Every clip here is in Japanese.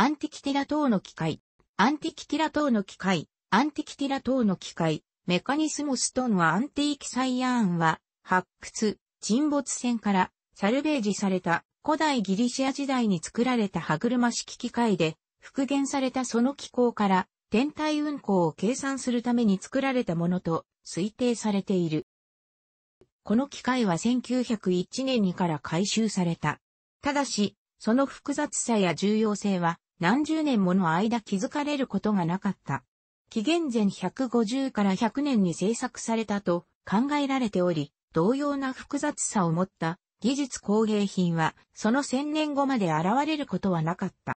アンティキティラ等の機械、アンティキティラ等の機械、アンティキティラ等の機械、メカニスモストンはアンティーキサイアーンは、発掘、沈没船からサルベージされた古代ギリシア時代に作られた歯車式機械で、復元されたその機構から天体運行を計算するために作られたものと推定されている。この機械は1901年にから回収された。ただし、その複雑さや重要性は何十年もの間気づかれることがなかった。紀元前150から100年に制作されたと考えられており、同様な複雑さを持った技術工芸品はその1000年後まで現れることはなかった。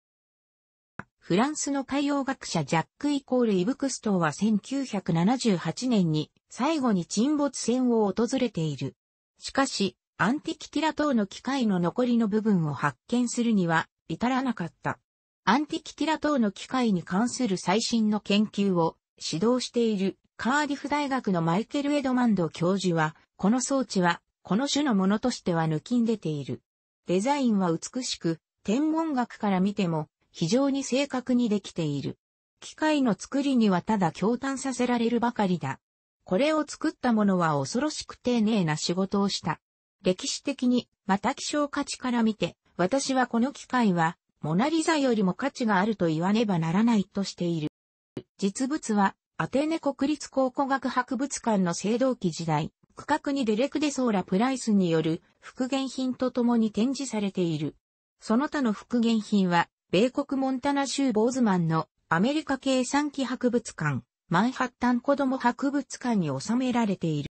フランスの海洋学者ジャック・イコール・イブクストーは1978年に最後に沈没船を訪れている。しかし、アンティキティラ島の機械の残りの部分を発見するには至らなかった。アンティキティラ等の機械に関する最新の研究を指導しているカーディフ大学のマイケル・エドマンド教授は、この装置はこの種のものとしては抜きん出ている。デザインは美しく、天文学から見ても非常に正確にできている。機械の作りにはただ驚嘆させられるばかりだ。これを作った者は恐ろしく丁寧な仕事をした。歴史的に、また希少価値から見て、私はこの機械はモナリザよりも価値があると言わねばならないとしている。実物は、アテネ国立考古学博物館の青銅器時代、区画にデレクデソーラ・プライスによる復元品と共に展示されている。その他の復元品は、米国モンタナ州ボーズマンのアメリカ計算機博物館、マンハッタン子供博物館に収められている。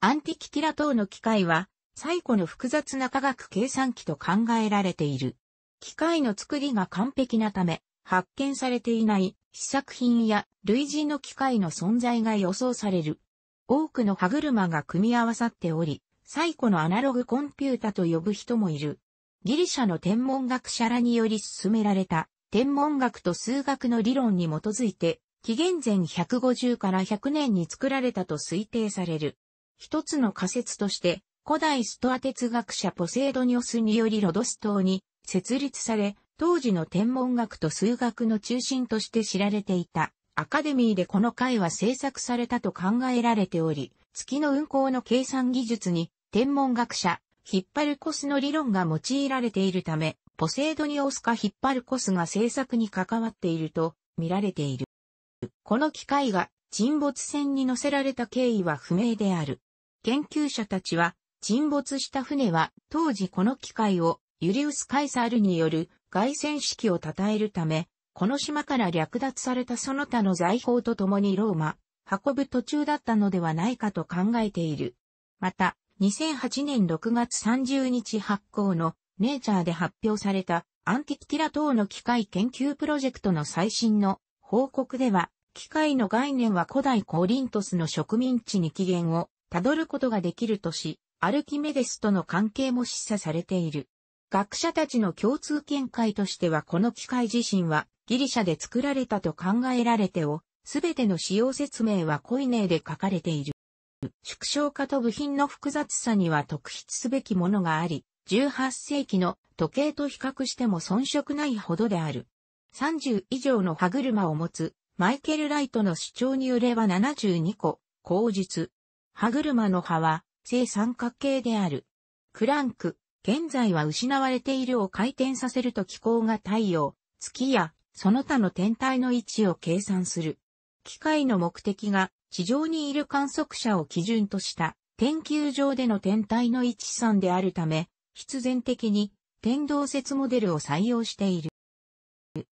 アンティキティラ等の機械は、最古の複雑な科学計算機と考えられている。機械の作りが完璧なため、発見されていない試作品や類似の機械の存在が予想される。多くの歯車が組み合わさっており、最古のアナログコンピュータと呼ぶ人もいる。ギリシャの天文学者らにより進められた天文学と数学の理論に基づいて、紀元前150から100年に作られたと推定される。一つの仮説として、古代ストア哲学者ポセイドニオスによりロドス島に設立され、当時の天文学と数学の中心として知られていた。アカデミーでこの回は制作されたと考えられており、月の運行の計算技術に天文学者、ヒッパルコスの理論が用いられているため、ポセイドニオスかヒッパルコスが制作に関わっていると見られている。この機械が沈没船に乗せられた経緯は不明である。研究者たちは、沈没した船は当時この機械をユリウス・カイサールによる凱旋式を称えるため、この島から略奪されたその他の財宝と共にローマ、運ぶ途中だったのではないかと考えている。また、2008年6月30日発行のネイチャーで発表されたアンティキティラ等の機械研究プロジェクトの最新の報告では、機械の概念は古代コリントスの植民地に起源をたどることができるとし、アルキメデスとの関係も示唆されている。学者たちの共通見解としてはこの機械自身はギリシャで作られたと考えられてを、すべての使用説明はコイネーで書かれている。縮小化と部品の複雑さには特筆すべきものがあり、18世紀の時計と比較しても遜色ないほどである。30以上の歯車を持つマイケル・ライトの主張によれば72個、口述。歯車の歯は正三角形である。クランク、現在は失われているを回転させると気候が太陽、月やその他の天体の位置を計算する。機械の目的が地上にいる観測者を基準とした天球上での天体の位置算であるため、必然的に天動説モデルを採用している。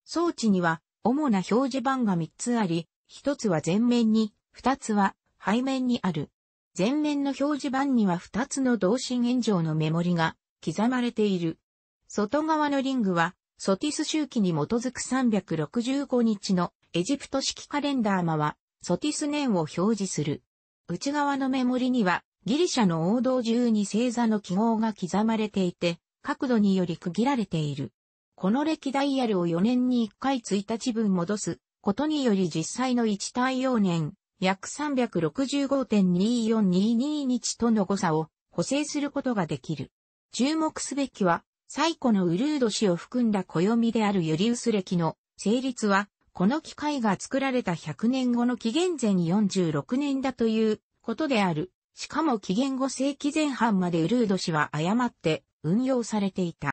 装置には主な表示板が3つあり、1つは前面に、2つは背面にある。前面の表示板には2つの同心円状のメモリが刻まれている。外側のリングは、ソティス周期に基づく365日のエジプト式カレンダーマは、ソティス年を表示する。内側のメモリには、ギリシャの王道12星座の記号が刻まれていて、角度により区切られている。この歴ダイヤルを4年に1回1日分戻すことにより実際の1対応年、約365.2422日との誤差を補正することができる。注目すべきは、最古のウルード氏を含んだ暦であるユリウス暦の成立は、この機械が作られた100年後の紀元前46年だということである。しかも紀元後世紀前半までウルード氏は誤って運用されていた。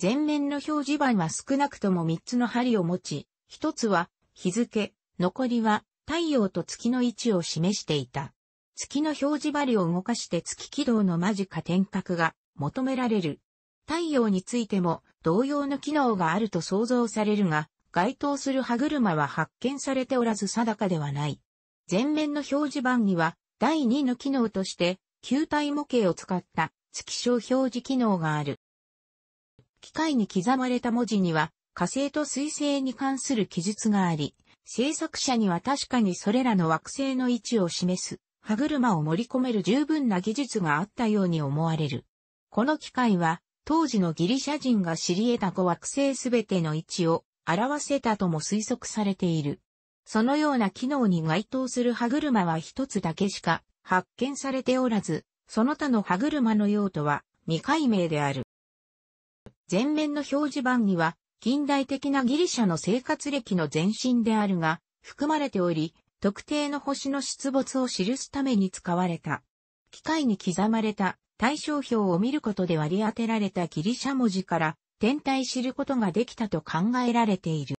前面の表示板は少なくとも3つの針を持ち、1つは日付、残りは太陽と月の位置を示していた。月の表示針を動かして月軌道の間近点角が求められる。太陽についても同様の機能があると想像されるが、該当する歯車は発見されておらず定かではない。前面の表示板には第2の機能として球体模型を使った月章表示機能がある。機械に刻まれた文字には火星と水星に関する記述があり、制作者には確かにそれらの惑星の位置を示す歯車を盛り込める十分な技術があったように思われる。この機械は、当時のギリシャ人が知り得た5惑星すべての位置を表せたとも推測されている。そのような機能に該当する歯車は一つだけしか発見されておらず、その他の歯車の用途は未解明である。前面の表示板には、近代的なギリシャの生活歴の前身であるが、含まれており、特定の星の出没を記すために使われた。機械に刻まれた対象表を見ることで割り当てられたギリシャ文字から天体知ることができたと考えられている。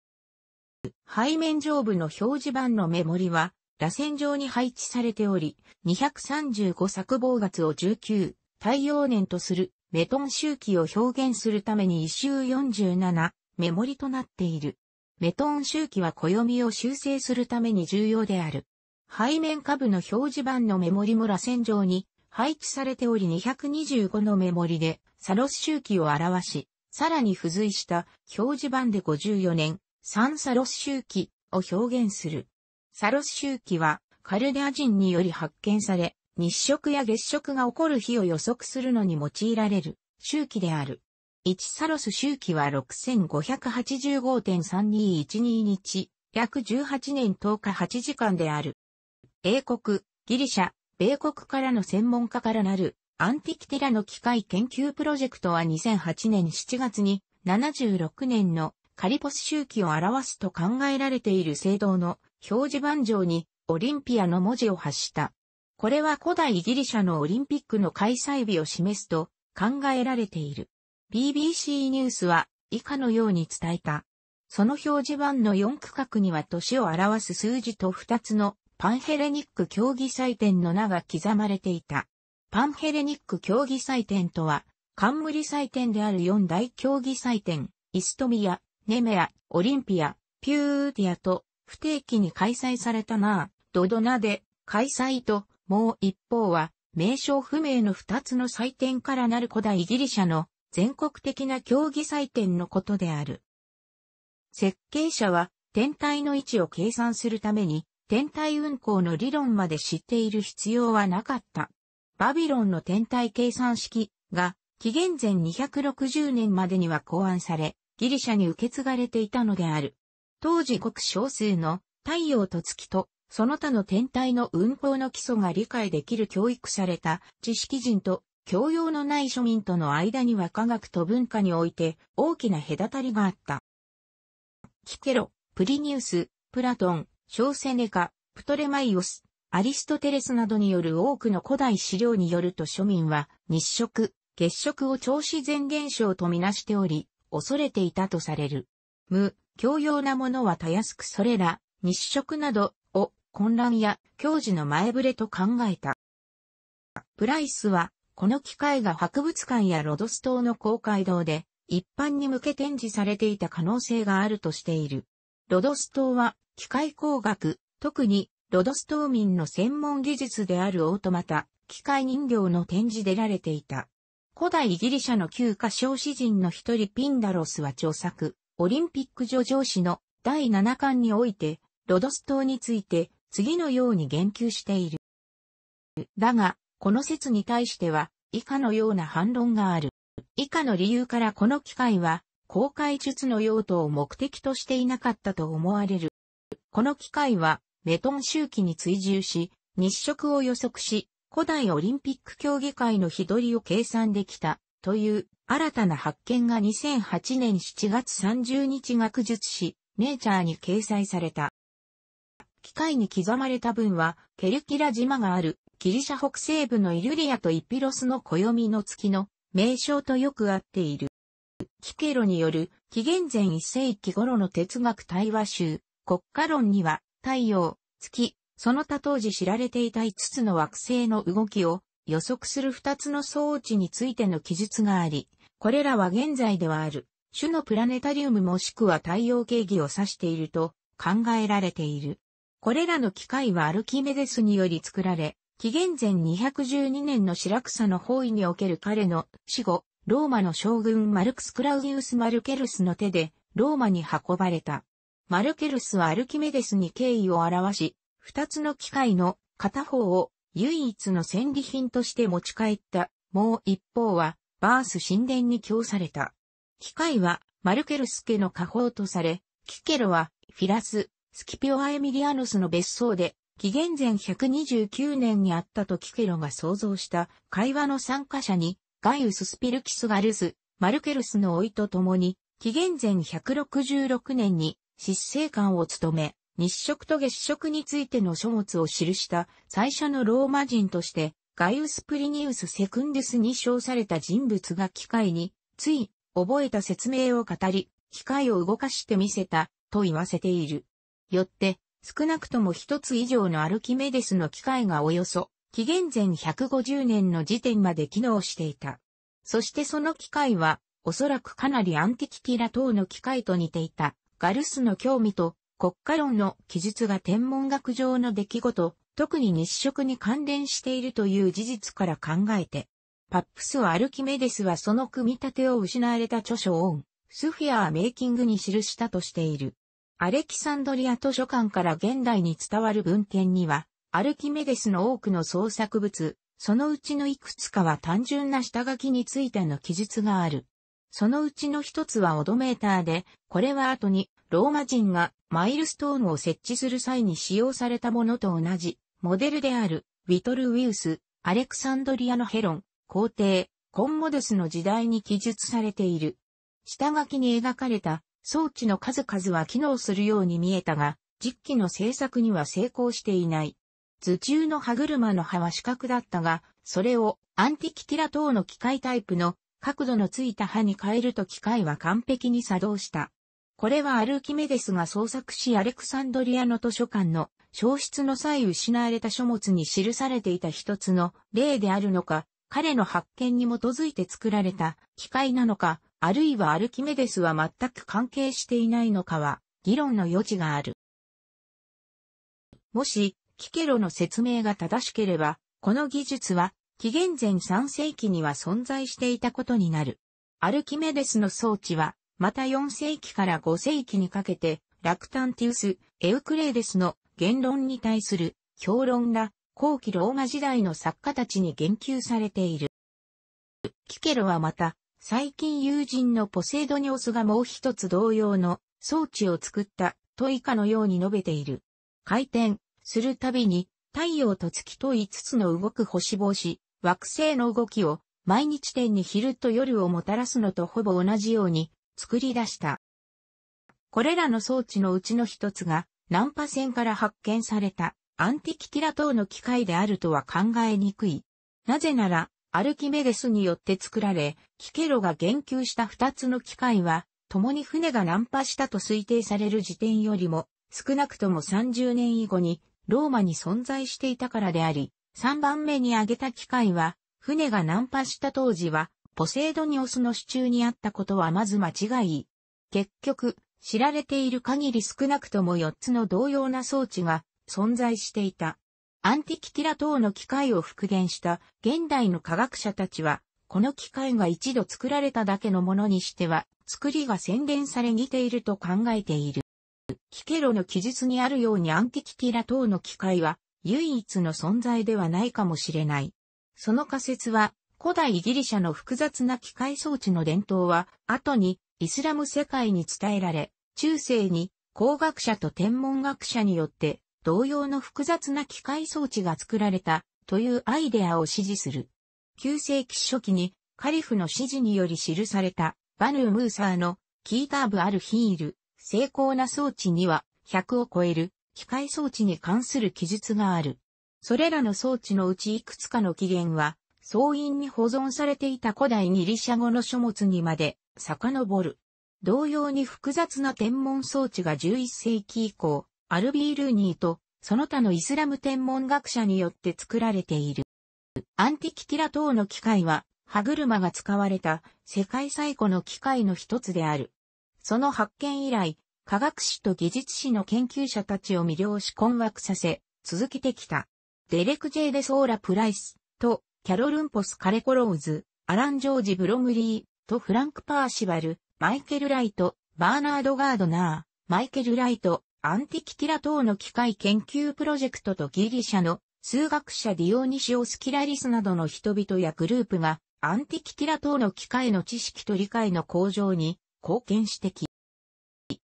背面上部の表示板のメモリは、螺旋状に配置されており、235作棒月を19、太陽年とするメトン周期を表現するために一周47、メモリとなっている。メトン周期は暦を修正するために重要である。背面下部の表示板のメモリも螺旋状に配置されており225の目盛りでサロス周期を表し、さらに付随した表示板で54年3サロス周期を表現する。サロス周期はカルデア人により発見され、日食や月食が起こる日を予測するのに用いられる周期である。1サロス周期は6585.3212日、約18年10日8時間である。英国、ギリシャ、米国からの専門家からなるアンティキティラの機械研究プロジェクトは2008年7月に76年のカリポス周期を表すと考えられている聖堂の表示板上にオリンピアの文字を発した。これは古代ギリシャのオリンピックの開催日を示すと考えられている。BBC ニュースは以下のように伝えた。その表示板の4区画には年を表す数字と2つのパンヘレニック競技祭典の名が刻まれていた。パンヘレニック競技祭典とは、冠祭典である四大競技祭典、イストミア、ネメア、オリンピア、ピューティアと不定期に開催されたなドドナで開催と、もう一方は、名称不明の二つの祭典からなる古代ギリシャの全国的な競技祭典のことである。設計者は天体の位置を計算するために天体運行の理論まで知っている必要はなかった。バビロンの天体計算式が紀元前260年までには考案され、ギリシャに受け継がれていたのである。当時ごく少数の太陽と月とその他の天体の運行の基礎が理解できる教育された知識人と教養のない庶民との間には科学と文化において大きな隔たりがあった。キケロ、プリニウス、プラトン、小セネカ、プトレマイオス、アリストテレスなどによる多くの古代資料によると庶民は日食、月食を超自然現象とみなしており、恐れていたとされる。無、教養なものはたやすくそれら、日食などを混乱や教授の前触れと考えた。プライスは、この機械が博物館やロドス島の公会堂で一般に向け展示されていた可能性があるとしている。ロドス島は機械工学、特にロドストーミンの専門技術であるオートマタ、機械人形の展示でられていた。古代ギリシャの旧歌唱詩人の一人ピンダロスは著作、オリンピック叙情詩の第7巻において、ロドス島について次のように言及している。だが、この説に対しては、以下のような反論がある。以下の理由からこの機械は、公開術の用途を目的としていなかったと思われる。この機械はメトン周期に追従し、日食を予測し、古代オリンピック競技会の日取りを計算できたという新たな発見が2008年7月30日学術誌ネイチャーに掲載された。機械に刻まれた文はケルキラ島があるギリシャ北西部のイルリアとイピロスの暦の月の名称とよく合っている。キケロによる紀元前1世紀頃の哲学対話集国家論には、太陽、月、その他当時知られていた5つの惑星の動きを予測する2つの装置についての記述があり、これらは現在ではある、種のプラネタリウムもしくは太陽系儀を指していると考えられている。これらの機械はアルキメデスにより作られ、紀元前212年のシラクサの包囲における彼の死後、ローマの将軍マルクス・クラウディウス・マルケルスの手で、ローマに運ばれた。マルケルスはアルキメデスに敬意を表し、二つの機械の片方を唯一の戦利品として持ち帰った、もう一方はバース神殿に供された。機械はマルケルス家の家宝とされ、キケロはフィラス、スキピオア・エミリアノスの別荘で、紀元前129年にあったとキケロが想像した会話の参加者に、ガイウス・スピルキス・ガルス、マルケルスの老いと共に、紀元前166年に執政官を務め、日食と月食についての書物を記した最初のローマ人として、ガイウス・プリニウス・セクンデスに称された人物が機械に、つい、覚えた説明を語り、機械を動かしてみせた、と言わせている。よって、少なくとも一つ以上のアルキメデスの機械がおよそ、紀元前150年の時点まで機能していた。そしてその機械は、おそらくかなりアンティキティラ等の機械と似ていた。ガルスの興味と国家論の記述が天文学上の出来事、特に日食に関連しているという事実から考えて、パップスをアルキメデスはその組み立てを失われた著書オン、スフィアーメイキングに記したとしている。アレキサンドリア図書館から現代に伝わる文献には、アルキメデスの多くの創作物、そのうちのいくつかは単純な下書きについての記述がある。そのうちの一つはオドメーターで、これは後にローマ人がマイルストーンを設置する際に使用されたものと同じモデルであるウィトル・ウィウス、アレクサンドリアのヘロン、皇帝、コンモドスの時代に記述されている。下書きに描かれた装置の数々は機能するように見えたが、実機の製作には成功していない。頭中の歯車の歯は四角だったが、それをアンティキティラ等の機械タイプの角度のついた刃に変えると機械は完璧に作動した。これはアルキメデスが創作しアレクサンドリアの図書館の消失の際失われた書物に記されていた一つの例であるのか、彼の発見に基づいて作られた機械なのか、あるいはアルキメデスは全く関係していないのかは、議論の余地がある。もし、キケロの説明が正しければ、この技術は紀元前3世紀には存在していたことになる。アルキメデスの装置は、また4世紀から5世紀にかけて、ラクタンティウス、エウクレイデスの言論に対する評論が後期ローマ時代の作家たちに言及されている。キケロはまた、最近友人のポセイドニオスがもう一つ同様の装置を作ったと以下のように述べている。回転するたびに太陽と月と5つの動く星々、惑星の動きを毎日点に昼と夜をもたらすのとほぼ同じように作り出した。これらの装置のうちの一つが難波線から発見されたアンティキティラ等の機械であるとは考えにくい。なぜなら、アルキメデスによって作られ、キケロが言及した二つの機械は、共に船が難破したと推定される時点よりも、少なくとも30年以後に、ローマに存在していたからであり、3番目に挙げた機械は、船が難破した当時は、ポセイドニオスの支柱にあったことはまず間違い。結局、知られている限り少なくとも4つの同様な装置が存在していた。アンティキティラ等の機械を復元した現代の科学者たちは、この機械が一度作られただけのものにしては、作りが洗練され似ていると考えている。キケロの記述にあるようにアンティキティラ等の機械は、唯一の存在ではないかもしれない。その仮説は、古代ギリシャの複雑な機械装置の伝統は、後にイスラム世界に伝えられ、中世に工学者と天文学者によって同様の複雑な機械装置が作られたというアイデアを支持する。旧世紀初期にカリフの指示により記されたバヌームーサーのキーターブアルヒール、精巧な装置には100を超える機械装置に関する記述がある。それらの装置のうちいくつかの起源は、総員に保存されていた古代ギリシャ語の書物にまで遡る。同様に複雑な天文装置が11世紀以降、アルビー・ルーニーとその他のイスラム天文学者によって作られている。アンティキティラ等の機械は、歯車が使われた世界最古の機械の一つである。その発見以来、科学史と技術史の研究者たちを魅了し困惑させ、続けてきた。デレク・ジェイ・デ・ソーラ・プライスと、キャロルンポス・カレコローズ、アラン・ジョージ・ブロムリーとフランク・パーシバル、マイケル・ライト、バーナード・ガードナー、マイケル・ライト、アンティキティラ等の機械研究プロジェクトとギリシャの数学者ディオニシオス・キラリスなどの人々やグループがアンティキティラ等の機械の知識と理解の向上に貢献してき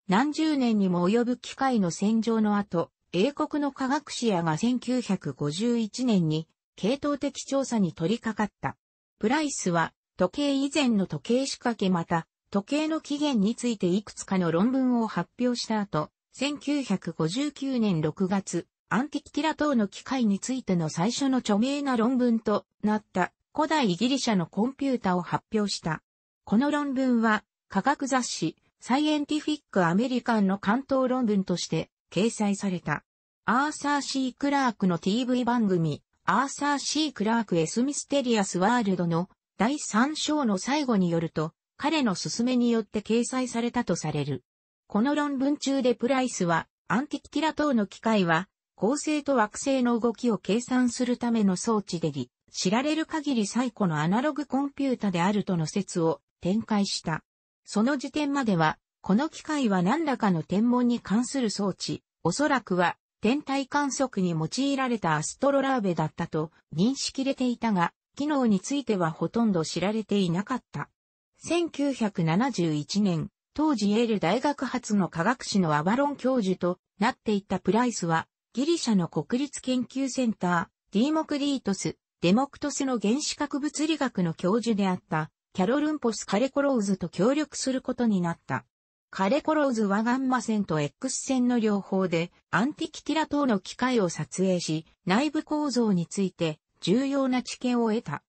何十年にも及ぶ機械の洗浄の後、英国の科学誌やが1951年に、系統的調査に取り掛かった。プライスは、時計以前の時計仕掛けまた、時計の起源についていくつかの論文を発表した後、1959年6月、アンティキティラ等の機械についての最初の著名な論文となった古代ギリシャのコンピュータを発表した。この論文は科学雑誌サイエンティフィック・アメリカンの関東論文として掲載された。アーサー・シー・クラークの TV 番組、アーサー・シー・クラーク・エス・ミステリアス・ワールドの第3章の最後によると、彼の勧めによって掲載されたとされる。この論文中でプライスは、アンティキティラ等の機械は、恒星と惑星の動きを計算するための装置であり、知られる限り最古のアナログコンピュータであるとの説を展開した。その時点までは、この機械は何らかの天文に関する装置、おそらくは天体観測に用いられたアストロラーベだったと認識れていたが、機能についてはほとんど知られていなかった。1971年、当時エール大学発の科学士のアバロン教授となっていたプライスは、ギリシャの国立研究センター、ディーモクリートス、デモクトスの原子核物理学の教授であった、キャロルンポス・カレコローズと協力することになった。カレコローズはガンマ線と X 線の両方でアンティキティラ等の機械を撮影し、内部構造について重要な知見を得た。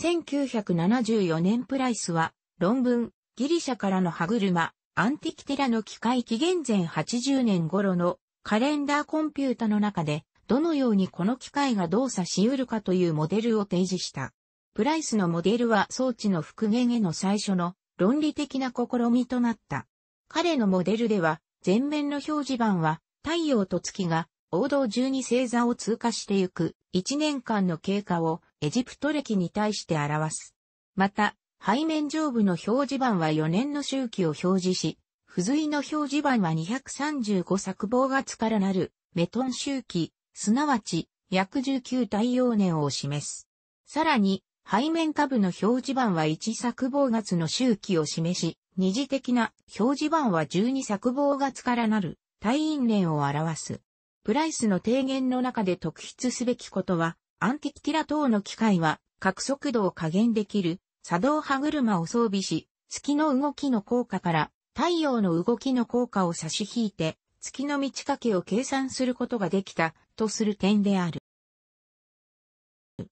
1974年プライスは論文、ギリシャからの歯車、アンティキティラの機械紀元前80年頃のカレンダーコンピュータの中で、どのようにこの機械が動作し得るかというモデルを提示した。プライスのモデルは装置の復元への最初の論理的な試みとなった。彼のモデルでは、前面の表示板は、太陽と月が、王道中に星座を通過してゆく、1年間の経過を、エジプト歴に対して表す。また、背面上部の表示板は4年の周期を表示し、付随の表示板は235作望月からなる、メトン周期、すなわち、約19太陽年を示す。さらに、背面下部の表示板は1作棒月の周期を示し、二次的な表示板は12作棒月からなる単因連を表す。プライスの提言の中で特筆すべきことは、アンティキティラ等の機械は、各速度を加減できる作動歯車を装備し、月の動きの効果から太陽の動きの効果を差し引いて、月の満ち欠けを計算することができたとする点である。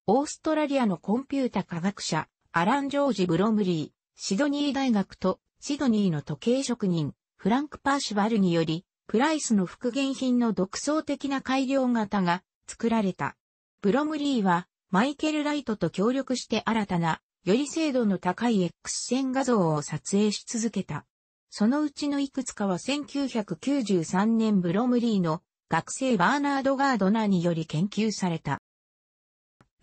オーストラリアのコンピュータ科学者、アラン・ジョージ・ブロムリー、シドニー大学とシドニーの時計職人、フランク・パーシバルにより、プライスの復元品の独創的な改良型が作られた。ブロムリーは、マイケル・ライトと協力して新たな、より精度の高い X 線画像を撮影し続けた。そのうちのいくつかは1993年ブロムリーの学生バーナード・ガードナーにより研究された。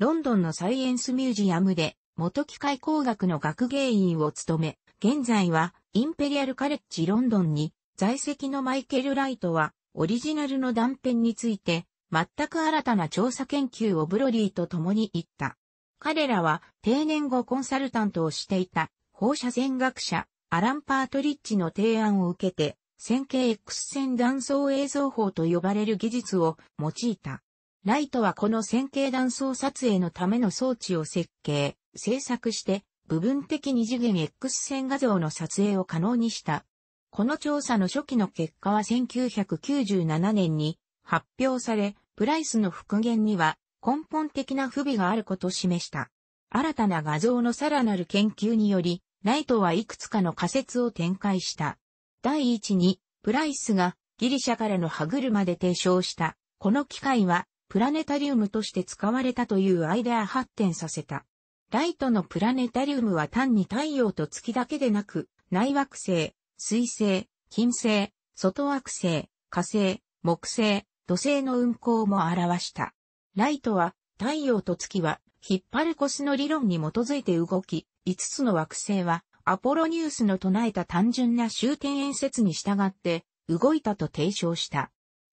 ロンドンのサイエンスミュージアムで、元機械工学の学芸員を務め、現在は、インペリアルカレッジロンドンに、在籍のマイケル・ライトは、オリジナルの断片について、全く新たな調査研究をブロリーと共に行った。彼らは、定年後コンサルタントをしていた、放射線学者、アラン・パートリッチの提案を受けて、線形 X 線断層映像法と呼ばれる技術を用いた。ライトはこの線形断層撮影のための装置を設計、制作して、部分的二次元 X 線画像の撮影を可能にした。この調査の初期の結果は1997年に発表され、プライスの復元には根本的な不備があることを示した。新たな画像のさらなる研究により、ライトはいくつかの仮説を展開した。第一に、プライスがギリシャからの歯車で提唱した、この機械はプラネタリウムとして使われたというアイデア発展させた。ライトのプラネタリウムは単に太陽と月だけでなく、内惑星、水星、金星、外惑星、火星、木星、土星の運行も表した。ライトは、太陽と月は、ヒッパルコスの理論に基づいて動き、5つの惑星は、アポロニウスの唱えた単純な終点演説に従って、動いたと提唱した。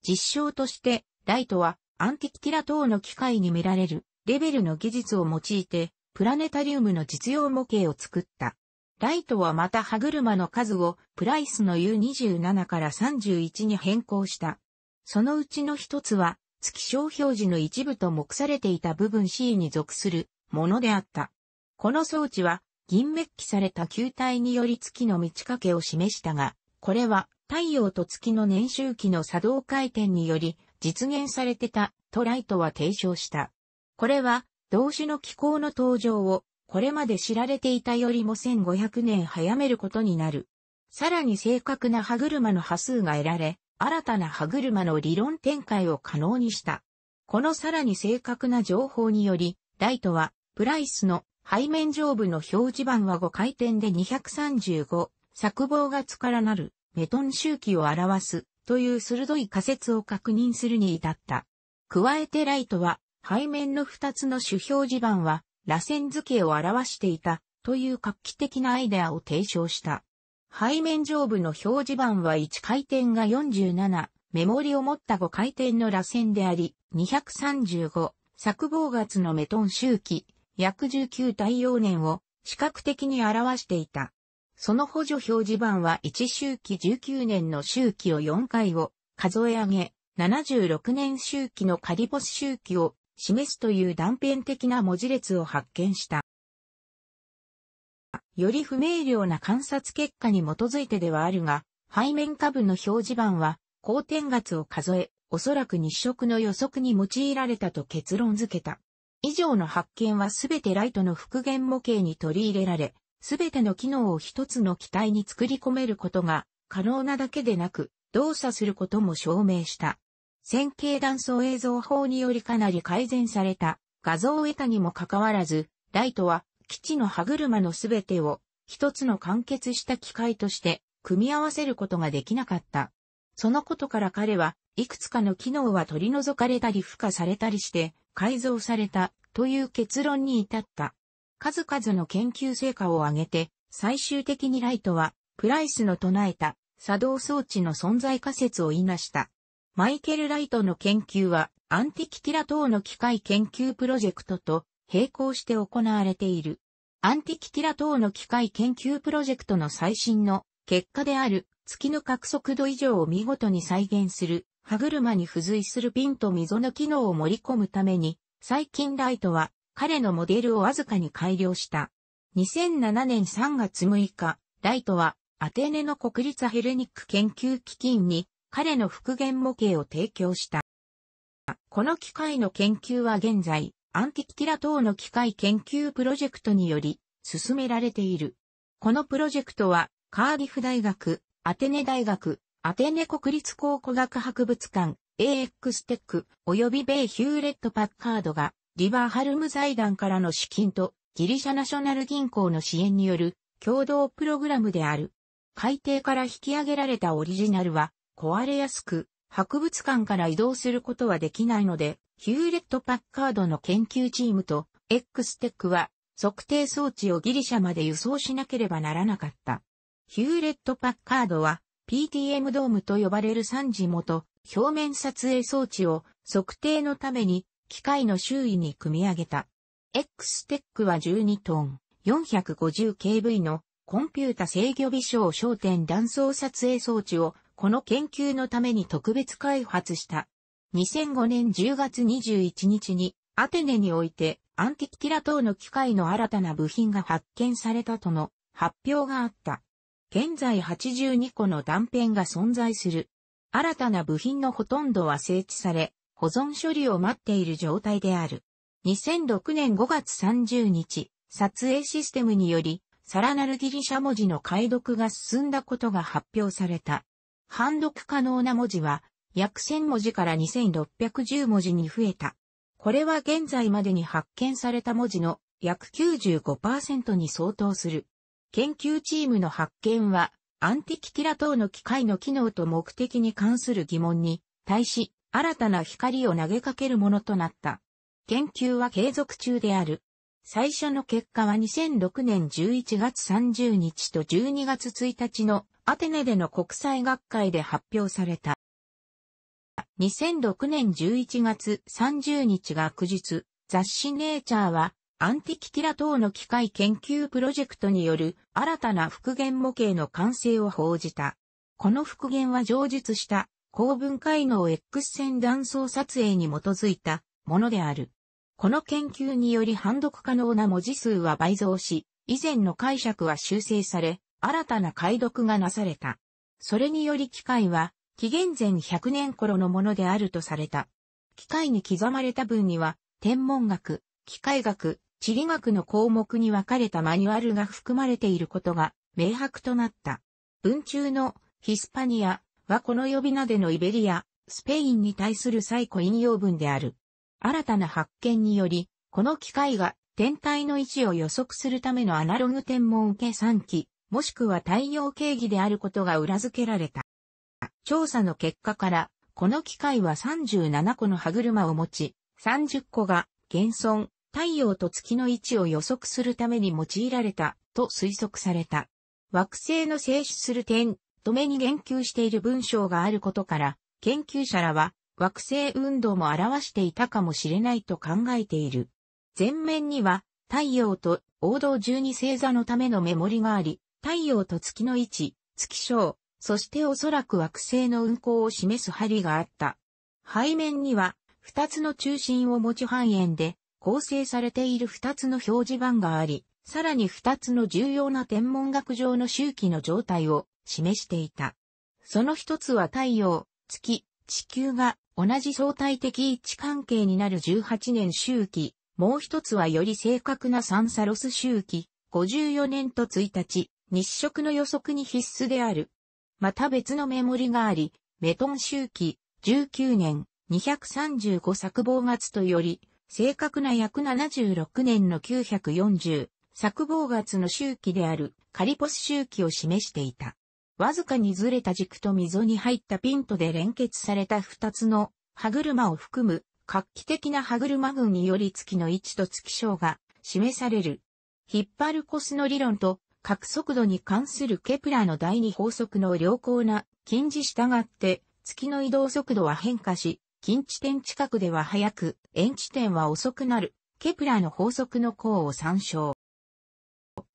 実証として、ライトは、アンティキティラ等の機械に見られるレベルの技術を用いて、プラネタリウムの実用模型を作った。ライトはまた歯車の数をプライスの U27 から31に変更した。そのうちの一つは月小表示の一部と目されていた部分 C に属するものであった。この装置は銀メッキされた球体により月の満ち欠けを示したが、これは太陽と月の年周期の作動回転により実現されてたとライトは提唱した。これは動詞の気候の登場をこれまで知られていたよりも1500年早めることになる。さらに正確な歯車の波数が得られ、新たな歯車の理論展開を可能にした。このさらに正確な情報により、ライトは、プライスの背面上部の表示板は5回転で235、作望がつからなる、メトン周期を表すという鋭い仮説を確認するに至った。加えてライトは、背面の二つの主表示板は、螺旋図形を表していた、という画期的なアイデアを提唱した。背面上部の表示板は1回転が47、メモリを持った5回転の螺旋であり、235、作棒月のメトン周期、約19太陽年を視覚的に表していた。その補助表示板は1周期19年の周期を4回を数え上げ、76年周期のカリボス周期を示すという断片的な文字列を発見した。より不明瞭な観察結果に基づいてではあるが、背面下部の表示板は、高点月を数え、おそらく日食の予測に用いられたと結論付けた。以上の発見はすべてライトの復元模型に取り入れられ、すべての機能を一つの機体に作り込めることが可能なだけでなく、動作することも証明した。線形断層映像法によりかなり改善された画像を得たにもかかわらず、ライトは基地の歯車のすべてを一つの完結した機械として組み合わせることができなかった。そのことから彼はいくつかの機能は取り除かれたり付加されたりして改造されたという結論に至った。数々の研究成果を挙げて、最終的にライトは、プライスの唱えた作動装置の存在仮説を言いなした。マイケル・ライトの研究は、アンティキティラ等の機械研究プロジェクトと並行して行われている。アンティキティラ等の機械研究プロジェクトの最新の結果である月の角速度以上を見事に再現する歯車に付随するピンと溝の機能を盛り込むために最近ライトは彼のモデルをわずかに改良した。2007年3月6日、ライトはアテネの国立ヘルニック研究基金に彼の復元模型を提供した。この機械の研究は現在、アンティキティラ等の機械研究プロジェクトにより進められている。このプロジェクトは、カーディフ大学、アテネ大学、アテネ国立考古学博物館、AX テック、及び米ヒューレット・パッカードがリバーハルム財団からの資金とギリシャナショナル銀行の支援による共同プログラムである。海底から引き上げられたオリジナルは壊れやすく、博物館から移動することはできないので、ヒューレット・パッカードの研究チームと X テックは測定装置をギリシャまで輸送しなければならなかった。ヒューレット・パッカードは PTM ドームと呼ばれる3次元表面撮影装置を測定のために機械の周囲に組み上げた。X テックは12トン、450kV のコンピュータ制御微小焦点断層撮影装置をこの研究のために特別開発した。2005年10月21日にアテネにおいてアンティキティラ等の機械の新たな部品が発見されたとの発表があった。現在82個の断片が存在する。新たな部品のほとんどは整地され、保存処理を待っている状態である。2006年5月30日、撮影システムにより、さらなるギリシャ文字の解読が進んだことが発表された。判読可能な文字は、約1000文字から2610文字に増えた。これは現在までに発見された文字の約95%に相当する。研究チームの発見は、アンティキティラ等の機械の機能と目的に関する疑問に対し、新たな光を投げかけるものとなった。研究は継続中である。最初の結果は2006年11月30日と12月1日のアテネでの国際学会で発表された。2006年11月30日が9日、雑誌ネイチャーは、アンティキティラ等の機械研究プロジェクトによる新たな復元模型の完成を報じた。この復元は上述した高分解能 X 線断層撮影に基づいたものである。この研究により判読可能な文字数は倍増し、以前の解釈は修正され、新たな解読がなされた。それにより機械は、紀元前100年頃のものであるとされた。機械に刻まれた文には、天文学、機械学、地理学の項目に分かれたマニュアルが含まれていることが明白となった。文中のヒスパニア、はこの呼び名でのイベリア、スペインに対する最古引用文である。新たな発見により、この機械が天体の位置を予測するためのアナログ天文計算機、もしくは太陽経義であることが裏付けられた。調査の結果から、この機械は37個の歯車を持ち、30個が現存、太陽と月の位置を予測するために用いられたと推測された。惑星の静止する点、止めに言及している文章があることから、研究者らは惑星運動も表していたかもしれないと考えている。前面には太陽と王道十二星座のためのメモリがあり、太陽と月の位置、月章、そしておそらく惑星の運行を示す針があった。背面には2つの中心を持ち半円で構成されている2つの表示板があり、さらに2つの重要な天文学上の周期の状態を示していた。その一つは太陽、月、地球が同じ相対的位置関係になる18年周期、もう一つはより正確なサンサロス周期、54年と1日、日食の予測に必須である。また別のメモリがあり、メトン周期、19年、235作望月とより、正確な約76年の940、作望月の周期である、カリポス周期を示していた。わずかにずれた軸と溝に入ったピントで連結された2つの歯車を含む画期的な歯車群により月の位置と月章が示される。引っ張るコスの理論と角速度に関するケプラの第二法則の良好な近似従って月の移動速度は変化し、近地点近くでは速く、遠地点は遅くなる、ケプラの法則の項を参照。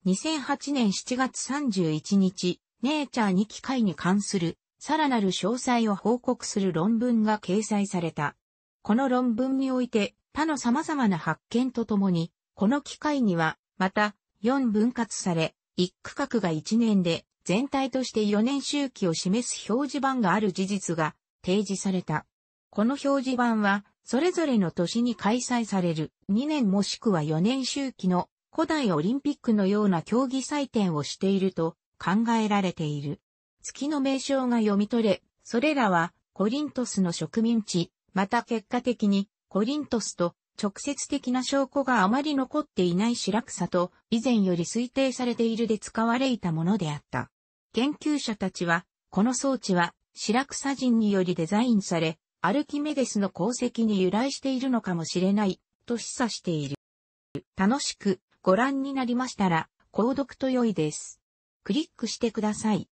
2008年7月31日、ネイチャーに機械に関するさらなる詳細を報告する論文が掲載された。この論文において他の様々な発見とともに、この機械には、また、4分割され、1区画が1年で、全体として4年周期を示す表示板がある事実が提示された。この表示板は、それぞれの年に開催される2年もしくは4年周期の古代オリンピックのような競技祭典をしていると考えられている。月の名称が読み取れ、それらはコリントスの植民地、また結果的にコリントスと直接的な証拠があまり残っていないシラクサと以前より推定されているで使われいたものであった。研究者たちは、この装置はシラクサ人によりデザインされ、アルキメデスの功績に由来しているのかもしれない、と示唆している。楽しくご覧になりましたら、購読と良いです。クリックしてください。